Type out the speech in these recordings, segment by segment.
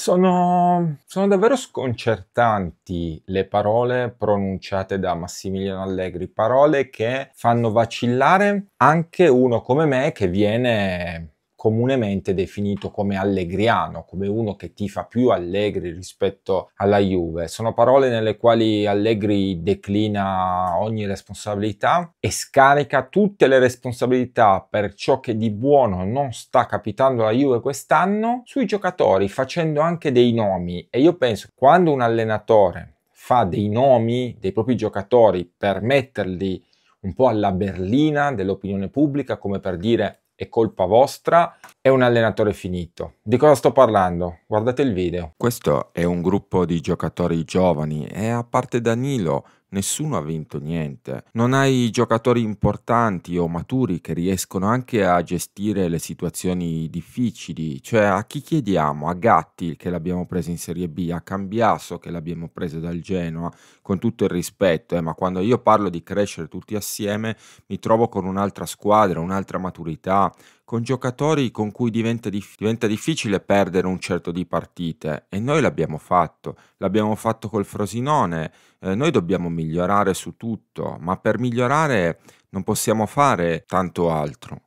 sono, sono, davvero sconcertanti le parole pronunciate da Massimiliano Allegri, parole che fanno vacillare anche uno come me che viene comunemente definito come allegriano, come uno che tifa più Allegri rispetto alla Juve. Sono parole nelle quali Allegri declina ogni responsabilità e scarica tutte le responsabilità per ciò che di buono non sta capitando alla Juve quest'anno sui giocatori, facendo anche dei nomi. E io penso che quando un allenatore fa dei nomi dei propri giocatori per metterli un po' alla berlina dell'opinione pubblica, come per dire è colpa vostra, è un allenatore finito. Di cosa sto parlando? Guardate il video. Questo è un gruppo di giocatori giovani e a parte Danilo nessuno ha vinto niente. Non hai giocatori importanti o maturi che riescono anche a gestire le situazioni difficili. Cioè, a chi chiediamo? A Gatti, che l'abbiamo preso in Serie B, a Cambiasso, che l'abbiamo preso dal Genoa, con tutto il rispetto. Eh, ma quando io parlo di crescere tutti assieme, mi trovo con un'altra squadra, un'altra maturità, con giocatori con cui diventa, dif- diventa, difficile perdere un certo di partite e noi l'abbiamo fatto, l'abbiamo fatto col Frosinone, eh, noi dobbiamo migliorare su tutto, ma per migliorare non possiamo fare tanto altro.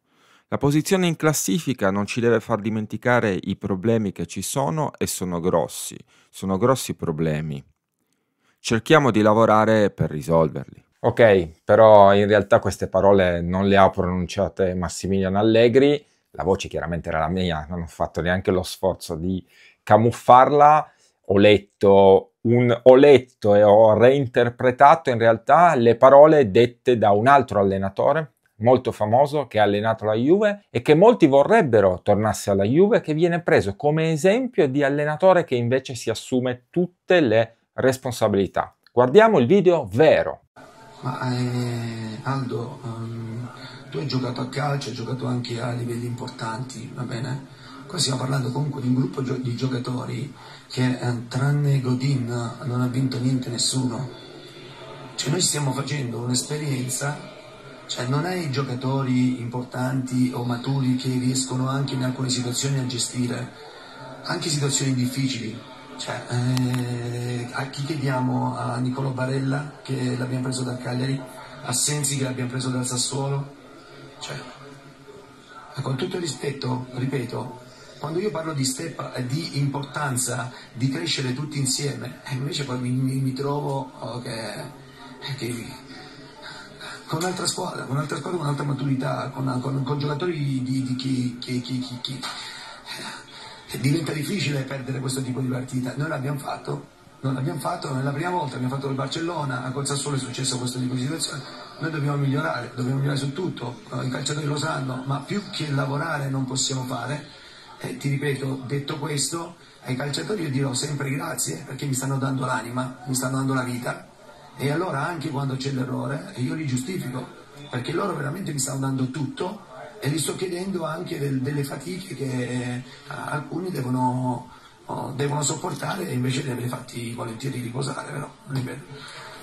La posizione in classifica non ci deve far dimenticare i problemi che ci sono e sono grossi, sono grossi problemi. Cerchiamo di lavorare per risolverli. Ok, però in realtà queste parole non le ha pronunciate Massimiliano Allegri, la voce chiaramente era la mia, non ho fatto neanche lo sforzo di camuffarla, ho letto, un, ho letto e ho reinterpretato in realtà le parole dette da un altro allenatore molto famoso che ha allenato la Juve e che molti vorrebbero tornasse alla Juve, che viene preso come esempio di allenatore che invece si assume tutte le responsabilità. Guardiamo il video vero. Ma eh, Aldo, um, tu hai giocato a calcio, hai giocato anche a livelli importanti, va bene? Qua stiamo parlando comunque di un gruppo gio di giocatori che eh, tranne Godin non ha vinto niente nessuno. Cioè noi stiamo facendo un'esperienza, cioè non hai giocatori importanti o maturi che riescono anche in alcune situazioni a gestire anche situazioni difficili cioè, eh, a chi chiediamo? A Niccolo Barella, che l'abbiamo preso dal Cagliari, a Sensi, che l'abbiamo preso dal Sassuolo. Cioè, con tutto il rispetto, ripeto, quando io parlo di, step, di importanza di crescere tutti insieme, eh, invece poi mi, mi trovo che, eh, che con un'altra squadra, con un'altra squadra, con un'altra maturità, con, con, con giocatori di, di, di chi, chi, chi, chi eh, diventa difficile perdere questo tipo di partita. Noi l'abbiamo fatto, non l'abbiamo fatto, non è la prima volta, abbiamo fatto il Barcellona, col Sassuolo è successo questo tipo di situazione. Noi dobbiamo migliorare, dobbiamo migliorare su tutto, eh, i calciatori lo sanno, ma più che lavorare non possiamo fare. Eh, ti ripeto, detto questo, ai calciatori io dirò sempre grazie perché mi stanno dando l'anima, mi stanno dando la vita e allora anche quando c'è l'errore io li giustifico perché loro veramente mi stanno dando tutto e gli sto chiedendo anche del, delle fatiche che eh, alcuni devono, oh, devono sopportare e invece deve fatti volentieri riposare, però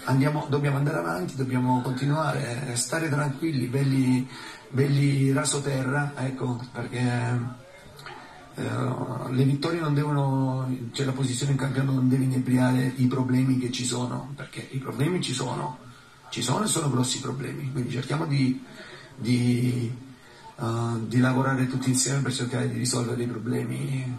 Andiamo, dobbiamo andare avanti, dobbiamo continuare, stare tranquilli, belli, belli rasoterra, ecco, perché eh, le vittorie non devono, cioè la posizione in campionato non deve inebriare i problemi che ci sono, perché i problemi ci sono, ci sono e sono grossi problemi, quindi cerchiamo di, di eh, di lavorare tutti insieme per cercare di risolvere i problemi,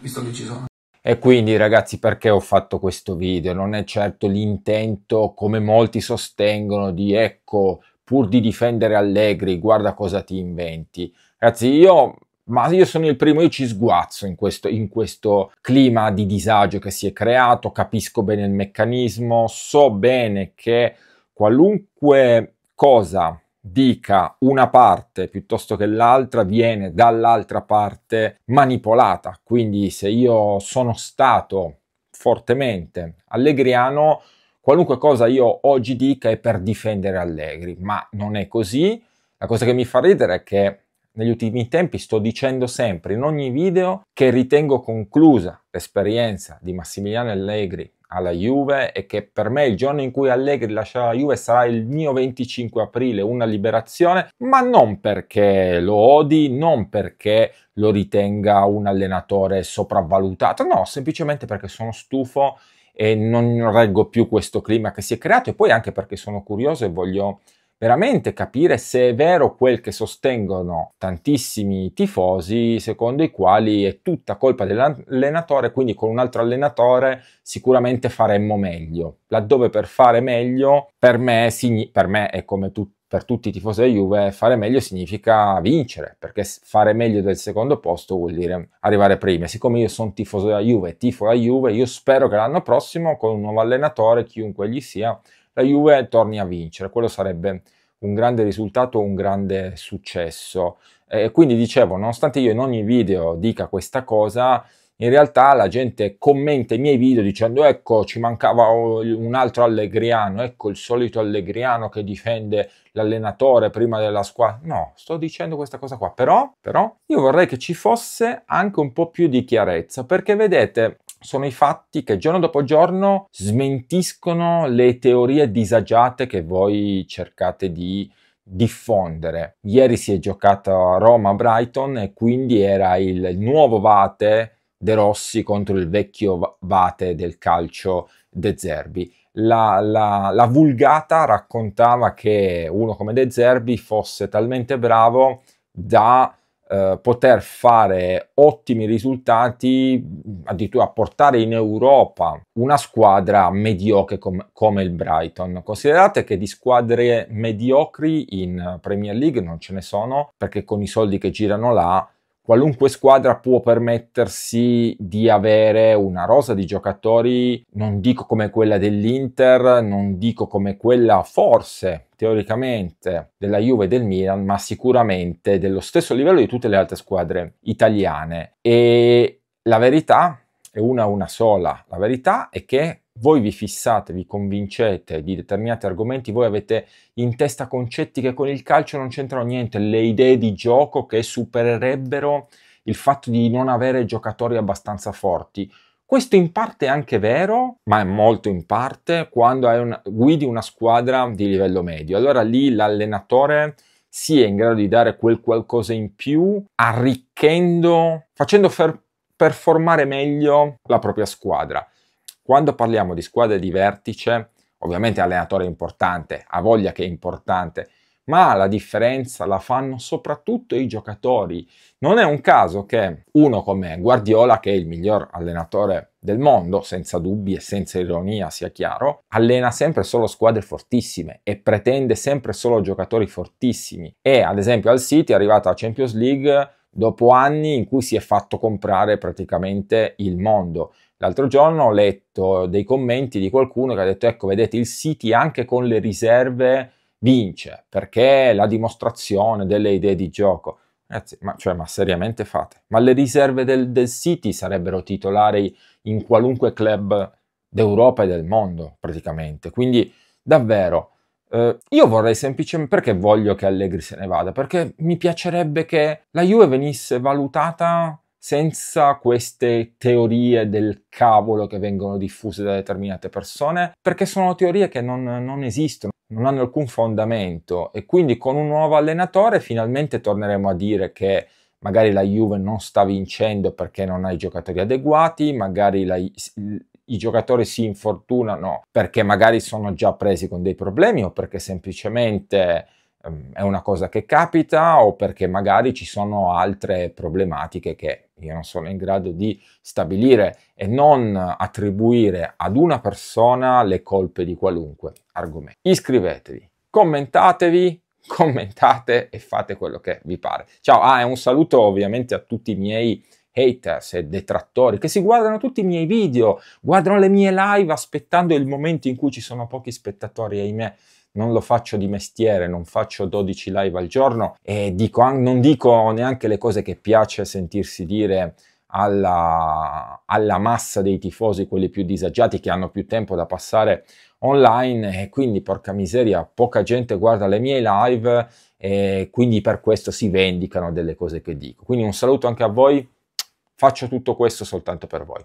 visto che ci sono. E quindi ragazzi perché ho fatto questo video? Non è certo l'intento come molti sostengono di ecco pur di difendere Allegri guarda cosa ti inventi. Ragazzi io ma io sono il primo, io ci sguazzo in questo, in questo, clima di disagio che si è creato, capisco bene il meccanismo, so bene che qualunque cosa dica una parte piuttosto che l'altra viene dall'altra parte manipolata. Quindi se io sono stato fortemente allegriano, qualunque cosa io oggi dica è per difendere Allegri, ma non è così. La cosa che mi fa ridere è che negli ultimi tempi sto dicendo sempre in ogni video che ritengo conclusa l'esperienza di Massimiliano Allegri alla Juve e che per me il giorno in cui Allegri lascerà la Juve sarà il mio 25 aprile, una liberazione, ma non perché lo odi, non perché lo ritenga un allenatore sopravvalutato, no, semplicemente perché sono stufo e non reggo più questo clima che si è creato e poi anche perché sono curioso e voglio veramente capire se è vero quel che sostengono tantissimi tifosi, secondo i quali è tutta colpa dell'allenatore, quindi con un altro allenatore sicuramente faremmo meglio. Laddove per fare meglio, per me, per me è come tutto per tutti i tifosi della Juve fare meglio significa vincere, perché fare meglio del secondo posto vuol dire arrivare prima. Siccome io sono tifoso della Juve, tifo la Juve, io spero che l'anno prossimo con un nuovo allenatore, chiunque gli sia, la Juve torni a vincere. Quello sarebbe un grande risultato, un grande successo. E quindi dicevo, nonostante io in ogni video dica questa cosa, in realtà la gente commenta i miei video dicendo ecco ci mancava un altro allegriano, ecco il solito allegriano che difende l'allenatore prima della squadra. No, sto dicendo questa cosa qua, però, però io vorrei che ci fosse anche un po' più di chiarezza perché vedete sono i fatti che giorno dopo giorno smentiscono le teorie disagiate che voi cercate di diffondere. Ieri si è giocato a Roma-Brighton e quindi era il nuovo Vate De Rossi contro il vecchio Vate del calcio De Zerbi. La, la, la, vulgata raccontava che uno come De Zerbi fosse talmente bravo da eh, poter fare ottimi risultati, addirittura portare in Europa una squadra mediocre com come il Brighton. Considerate che di squadre mediocri in Premier League non ce ne sono, perché con i soldi che girano là qualunque squadra può permettersi di avere una rosa di giocatori, non dico come quella dell'Inter, non dico come quella forse teoricamente della Juve e del Milan, ma sicuramente dello stesso livello di tutte le altre squadre italiane. E la verità è una una sola. La verità è che voi vi fissate, vi convincete di determinati argomenti, voi avete in testa concetti che con il calcio non c'entrano niente, le idee di gioco che supererebbero il fatto di non avere giocatori abbastanza forti. Questo in parte è anche vero, ma è molto in parte quando un, guidi una squadra di livello medio. Allora lì l'allenatore si è in grado di dare quel qualcosa in più, arricchendo, facendo fair performare meglio la propria squadra. Quando parliamo di squadre di vertice, ovviamente l'allenatore è importante, ha voglia che è importante, ma la differenza la fanno soprattutto i giocatori. Non è un caso che uno come Guardiola, che è il miglior allenatore del mondo, senza dubbi e senza ironia sia chiaro, allena sempre solo squadre fortissime e pretende sempre solo giocatori fortissimi. E ad esempio al City è arrivata la Champions League dopo anni in cui si è fatto comprare praticamente il mondo. L'altro giorno ho letto dei commenti di qualcuno che ha detto ecco vedete il City anche con le riserve vince perché è la dimostrazione delle idee di gioco. Ragazzi, ma, cioè, ma seriamente fate. Ma le riserve del, del City sarebbero titolari in qualunque club d'Europa e del mondo praticamente. Quindi davvero eh, io vorrei semplicemente perché voglio che Allegri se ne vada, perché mi piacerebbe che la Juve venisse valutata senza queste teorie del cavolo che vengono diffuse da determinate persone, perché sono teorie che non, non esistono, non hanno alcun fondamento e quindi con un nuovo allenatore finalmente torneremo a dire che magari la Juve non sta vincendo perché non ha i giocatori adeguati, magari la, i giocatori si infortunano perché magari sono già presi con dei problemi o perché semplicemente um, è una cosa che capita o perché magari ci sono altre problematiche che io non sono in grado di stabilire e non attribuire ad una persona le colpe di qualunque argomento. Iscrivetevi, commentatevi, commentate e fate quello che vi pare. Ciao, ah, e un saluto ovviamente a tutti i miei haters e detrattori che si guardano tutti i miei video, guardano le mie live aspettando il momento in cui ci sono pochi spettatori, ahimè non lo faccio di mestiere, non faccio 12 live al giorno e dico, non dico neanche le cose che piace sentirsi dire alla, alla, massa dei tifosi, quelli più disagiati che hanno più tempo da passare online e quindi porca miseria, poca gente guarda le mie live e quindi per questo si vendicano delle cose che dico. Quindi un saluto anche a voi Faccio tutto questo soltanto per voi.